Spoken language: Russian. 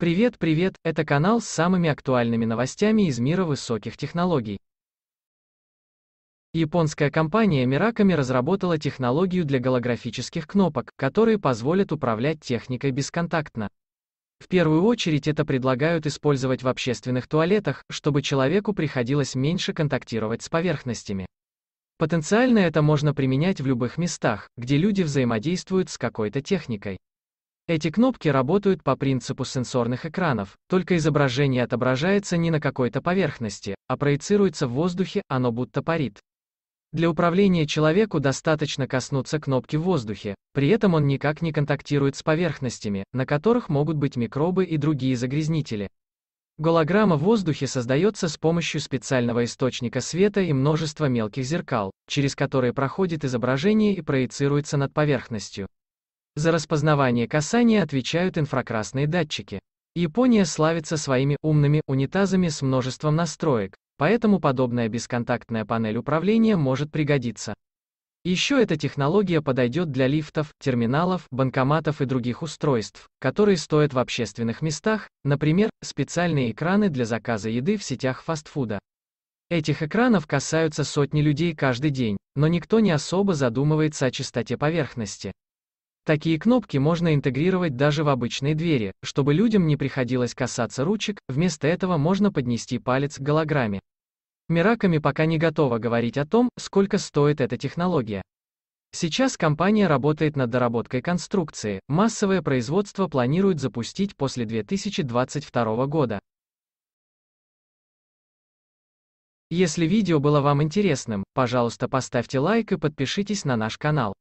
Привет, привет, это канал с самыми актуальными новостями из мира высоких технологий. Японская компания Мираками разработала технологию для голографических кнопок, которые позволят управлять техникой бесконтактно. В первую очередь это предлагают использовать в общественных туалетах, чтобы человеку приходилось меньше контактировать с поверхностями. Потенциально это можно применять в любых местах, где люди взаимодействуют с какой-то техникой. Эти кнопки работают по принципу сенсорных экранов, только изображение отображается не на какой-то поверхности, а проецируется в воздухе, оно будто парит. Для управления человеку достаточно коснуться кнопки в воздухе, при этом он никак не контактирует с поверхностями, на которых могут быть микробы и другие загрязнители. Голограмма в воздухе создается с помощью специального источника света и множества мелких зеркал, через которые проходит изображение и проецируется над поверхностью. За распознавание касания отвечают инфракрасные датчики. Япония славится своими умными унитазами с множеством настроек, поэтому подобная бесконтактная панель управления может пригодиться. Еще эта технология подойдет для лифтов, терминалов, банкоматов и других устройств, которые стоят в общественных местах, например, специальные экраны для заказа еды в сетях фастфуда. Этих экранов касаются сотни людей каждый день, но никто не особо задумывается о чистоте поверхности. Такие кнопки можно интегрировать даже в обычные двери, чтобы людям не приходилось касаться ручек, вместо этого можно поднести палец к голограмме. Мираками пока не готова говорить о том, сколько стоит эта технология. Сейчас компания работает над доработкой конструкции, массовое производство планируют запустить после 2022 года. Если видео было вам интересным, пожалуйста поставьте лайк и подпишитесь на наш канал.